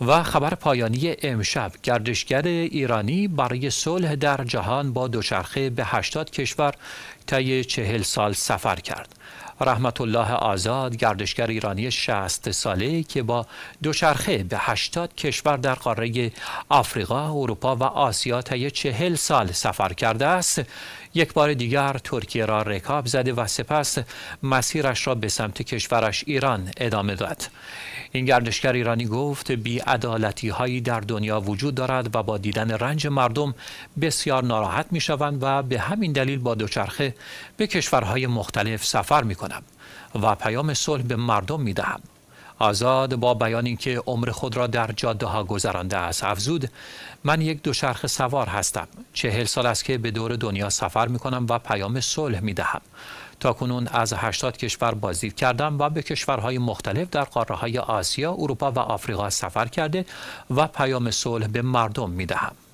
و خبر پایانی امشب گردشگر ایرانی برای صلح در جهان با دوچرخه به 80 کشور طی چهل سال سفر کرد رحمت الله آزاد گردشگر ایرانی 60 ساله که با دوچرخه به 80 کشور در قاره آفریقا، اروپا و آسیا طی چهل سال سفر کرده است یک بار دیگر ترکیه را رکاب زده و سپس مسیرش را به سمت کشورش ایران ادامه داد این گردشگر ایرانی گفت بی هایی در دنیا وجود دارد و با دیدن رنج مردم بسیار ناراحت می شوند و به همین دلیل با دوچرخه به کشورهای مختلف سفر می و پیام صلح به مردم می آزاد با بیان اینکه عمر خود را در جاده ها گذرانده است افزود من یک دوچرخه سوار هستم چهل سال است که به دور دنیا سفر می و پیام صلح می دهم تا کنون از 80 کشور بازدید کردم و به کشورهای مختلف در قاره های آسیا، اروپا و آفریقا سفر کرده و پیام صلح به مردم می دهم.